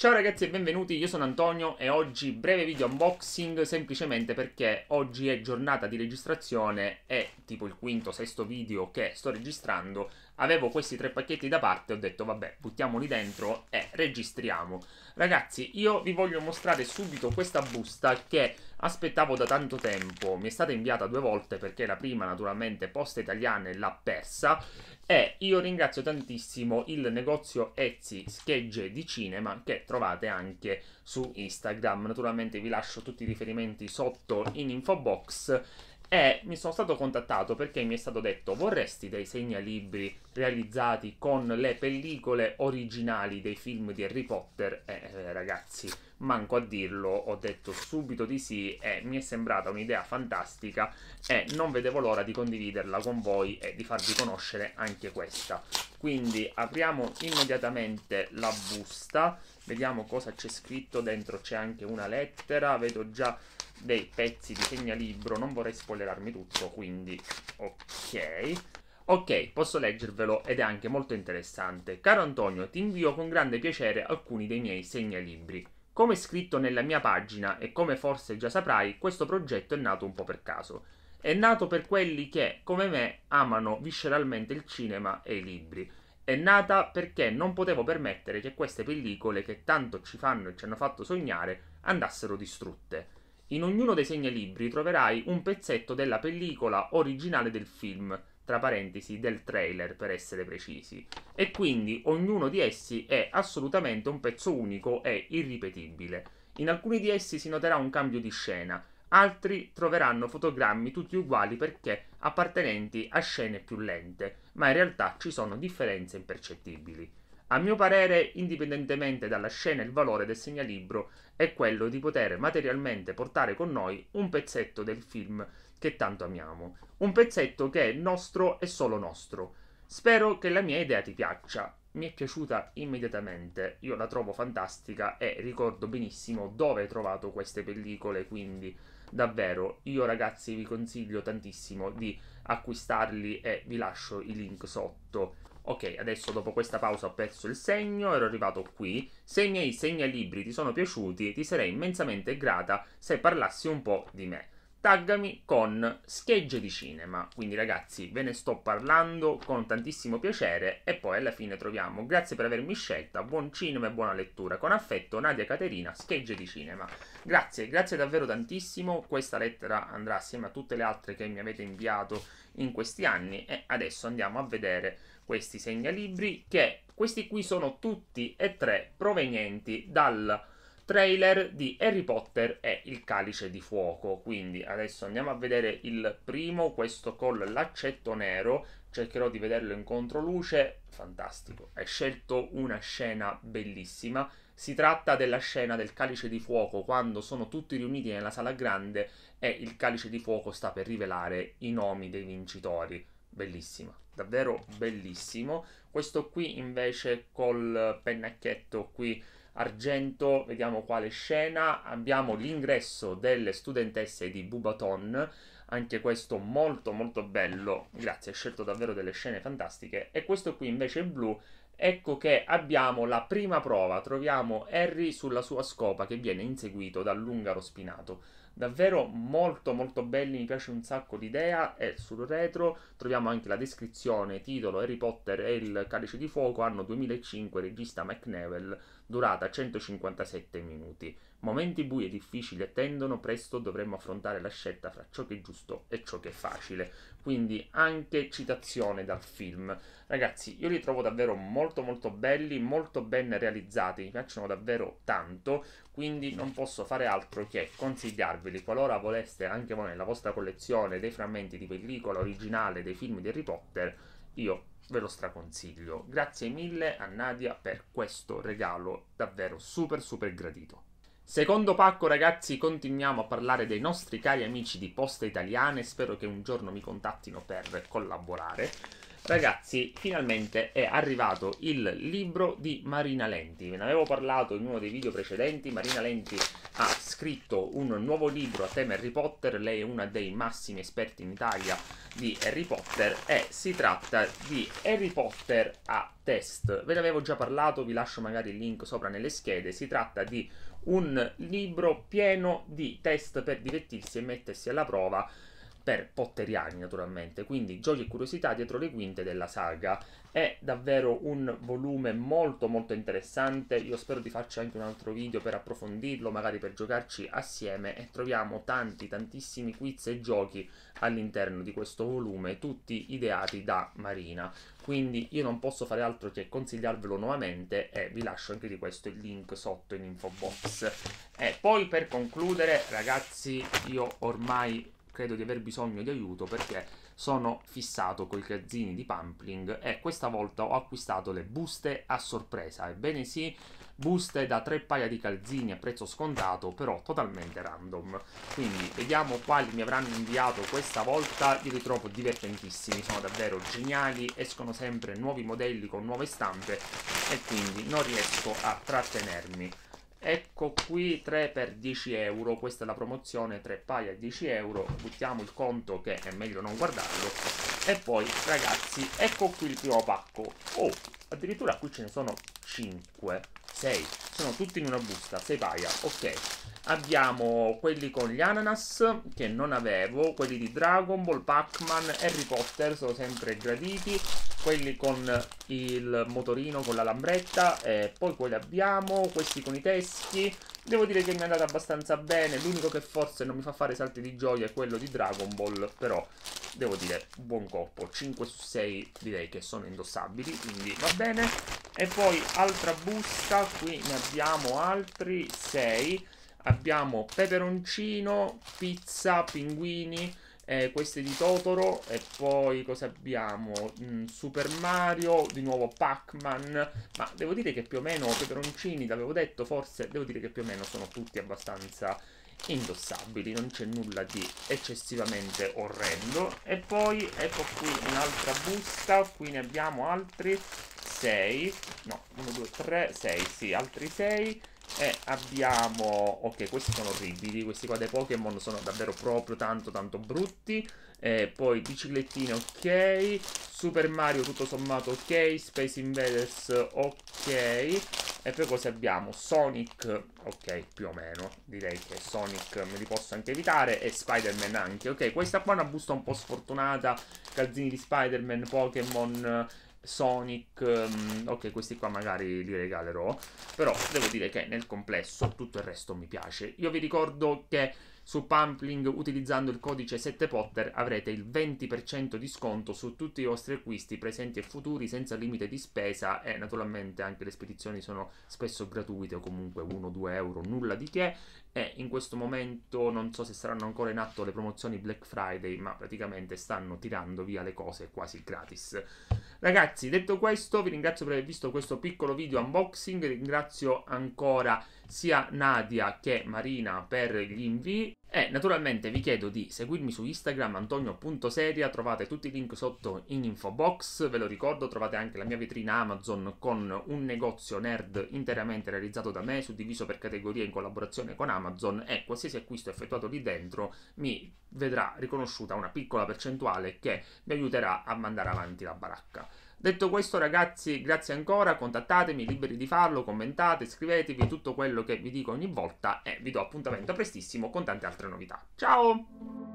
Ciao ragazzi e benvenuti, io sono Antonio e oggi breve video unboxing semplicemente perché oggi è giornata di registrazione, è tipo il quinto, sesto video che sto registrando avevo questi tre pacchetti da parte, ho detto vabbè, buttiamoli dentro e registriamo. Ragazzi, io vi voglio mostrare subito questa busta che aspettavo da tanto tempo, mi è stata inviata due volte perché la prima naturalmente italiana e l'ha persa e io ringrazio tantissimo il negozio Etsy Schegge di Cinema che trovate anche su Instagram, naturalmente vi lascio tutti i riferimenti sotto in info box e eh, mi sono stato contattato perché mi è stato detto vorresti dei segnalibri realizzati con le pellicole originali dei film di Harry Potter e eh, eh, ragazzi manco a dirlo ho detto subito di sì e mi è sembrata un'idea fantastica e non vedevo l'ora di condividerla con voi e di farvi conoscere anche questa quindi apriamo immediatamente la busta, vediamo cosa c'è scritto dentro, c'è anche una lettera, vedo già dei pezzi di segnalibro, non vorrei spoilerarmi tutto, quindi ok. Ok, posso leggervelo ed è anche molto interessante. Caro Antonio, ti invio con grande piacere alcuni dei miei segnalibri. Come scritto nella mia pagina e come forse già saprai, questo progetto è nato un po' per caso. È nato per quelli che, come me, amano visceralmente il cinema e i libri. È nata perché non potevo permettere che queste pellicole, che tanto ci fanno e ci hanno fatto sognare, andassero distrutte. In ognuno dei segnalibri troverai un pezzetto della pellicola originale del film, tra parentesi del trailer per essere precisi, e quindi ognuno di essi è assolutamente un pezzo unico e irripetibile. In alcuni di essi si noterà un cambio di scena, altri troveranno fotogrammi tutti uguali perché appartenenti a scene più lente, ma in realtà ci sono differenze impercettibili. A mio parere, indipendentemente dalla scena, il valore del segnalibro è quello di poter materialmente portare con noi un pezzetto del film che tanto amiamo, un pezzetto che è nostro e solo nostro. Spero che la mia idea ti piaccia mi è piaciuta immediatamente, io la trovo fantastica e ricordo benissimo dove hai trovato queste pellicole, quindi davvero io ragazzi vi consiglio tantissimo di acquistarli e vi lascio i link sotto. Ok, adesso dopo questa pausa ho perso il segno, ero arrivato qui. Se i miei segnalibri ti sono piaciuti, ti sarei immensamente grata se parlassi un po' di me taggami con schegge di cinema. Quindi ragazzi ve ne sto parlando con tantissimo piacere e poi alla fine troviamo. Grazie per avermi scelta, buon cinema e buona lettura. Con affetto Nadia Caterina, schegge di cinema. Grazie, grazie davvero tantissimo. Questa lettera andrà assieme a tutte le altre che mi avete inviato in questi anni e adesso andiamo a vedere questi segnalibri che questi qui sono tutti e tre provenienti dal trailer di Harry Potter e il calice di fuoco. Quindi adesso andiamo a vedere il primo, questo col l'accetto nero. Cercherò di vederlo in controluce. Fantastico. Hai scelto una scena bellissima. Si tratta della scena del calice di fuoco quando sono tutti riuniti nella sala grande e il calice di fuoco sta per rivelare i nomi dei vincitori. Bellissima, davvero bellissimo. Questo qui invece col pennacchietto qui argento, vediamo quale scena, abbiamo l'ingresso delle studentesse di Bubaton, anche questo molto molto bello, grazie, ha scelto davvero delle scene fantastiche, e questo qui invece è blu, ecco che abbiamo la prima prova, troviamo Harry sulla sua scopa che viene inseguito dall'ungaro spinato davvero molto molto belli, mi piace un sacco l'idea e sul retro troviamo anche la descrizione, titolo Harry Potter e il calice di fuoco, anno 2005, regista McNevel, durata 157 minuti. Momenti bui e difficili attendono, presto dovremmo affrontare la scelta fra ciò che è giusto e ciò che è facile. Quindi anche citazione dal film. Ragazzi, io li trovo davvero molto molto belli, molto ben realizzati, mi piacciono davvero tanto, quindi non posso fare altro che consigliarveli qualora voleste anche voi nella vostra collezione dei frammenti di pellicola originale dei film di Harry Potter, io ve lo straconsiglio. Grazie mille a Nadia per questo regalo davvero super super gradito. Secondo pacco ragazzi continuiamo a parlare dei nostri cari amici di Poste Italiane, spero che un giorno mi contattino per collaborare. Ragazzi, finalmente è arrivato il libro di Marina Lenti. Ve ne avevo parlato in uno dei video precedenti. Marina Lenti ha scritto un nuovo libro a tema Harry Potter. Lei è una dei massimi esperti in Italia di Harry Potter e si tratta di Harry Potter a test. Ve ne avevo già parlato, vi lascio magari il link sopra nelle schede. Si tratta di un libro pieno di test per divertirsi e mettersi alla prova per Potteriani naturalmente, quindi gioie e curiosità dietro le quinte della saga. È davvero un volume molto molto interessante, io spero di farci anche un altro video per approfondirlo, magari per giocarci assieme e troviamo tanti tantissimi quiz e giochi all'interno di questo volume, tutti ideati da Marina. Quindi io non posso fare altro che consigliarvelo nuovamente e vi lascio anche di questo il link sotto in info box. E poi per concludere ragazzi io ormai credo di aver bisogno di aiuto perché sono fissato con i calzini di Pumpling e questa volta ho acquistato le buste a sorpresa. Ebbene sì, buste da tre paia di calzini a prezzo scontato, però totalmente random. Quindi vediamo quali mi avranno inviato questa volta, li ritrovo divertentissimi, sono davvero geniali, escono sempre nuovi modelli con nuove stampe e quindi non riesco a trattenermi. Ecco qui 3 per 10 euro, questa è la promozione, 3 paia 10 euro, buttiamo il conto che è meglio non guardarlo e poi ragazzi ecco qui il primo pacco, oh addirittura qui ce ne sono 5, 6, sono tutti in una busta, 6 paia, ok Abbiamo quelli con gli ananas che non avevo, quelli di Dragon Ball, Pac-Man, Harry Potter sono sempre graditi, quelli con il motorino, con la lambretta, e poi quelli abbiamo, questi con i teschi. Devo dire che mi è andata abbastanza bene, l'unico che forse non mi fa fare salti di gioia è quello di Dragon Ball, però devo dire, buon colpo, 5 su 6 direi che sono indossabili, quindi va bene. E poi altra busta, qui ne abbiamo altri 6, abbiamo peperoncino, pizza, pinguini eh, queste di Totoro e poi cosa abbiamo? Mm, Super Mario, di nuovo Pac-Man, ma devo dire che più o meno peperoncini, l'avevo detto, forse devo dire che più o meno sono tutti abbastanza indossabili, non c'è nulla di eccessivamente orrendo. E poi ecco qui un'altra busta, qui ne abbiamo altri 6, no, 1, 2, 3, 6, sì, altri 6 e abbiamo... Ok, questi sono orribili, questi qua dei Pokémon sono davvero proprio tanto tanto brutti. E poi biciclettine ok, Super Mario tutto sommato ok, Space Invaders ok. E poi cosa abbiamo? Sonic, ok, più o meno, direi che Sonic me li posso anche evitare, e Spider-Man anche. Ok, questa qua è una busta un po' sfortunata, calzini di Spider-Man, Pokémon... Sonic, mm, ok questi qua magari li regalerò, però devo dire che nel complesso tutto il resto mi piace. Io vi ricordo che su Pumpling utilizzando il codice 7Potter avrete il 20% di sconto su tutti i vostri acquisti presenti e futuri senza limite di spesa e naturalmente anche le spedizioni sono spesso gratuite o comunque 1-2 euro, nulla di che e in questo momento non so se saranno ancora in atto le promozioni Black Friday ma praticamente stanno tirando via le cose quasi gratis. Ragazzi, detto questo, vi ringrazio per aver visto questo piccolo video unboxing. Ringrazio ancora sia Nadia che Marina per gli invii. E eh, naturalmente vi chiedo di seguirmi su Instagram antonio.seria, trovate tutti i link sotto in info box, ve lo ricordo, trovate anche la mia vetrina Amazon con un negozio nerd interamente realizzato da me, suddiviso per categorie in collaborazione con Amazon e qualsiasi acquisto effettuato lì dentro mi vedrà riconosciuta una piccola percentuale che mi aiuterà a mandare avanti la baracca. Detto questo, ragazzi, grazie ancora. Contattatemi, liberi di farlo, commentate, iscrivetevi, tutto quello che vi dico ogni volta e vi do appuntamento prestissimo con tante altre novità. Ciao!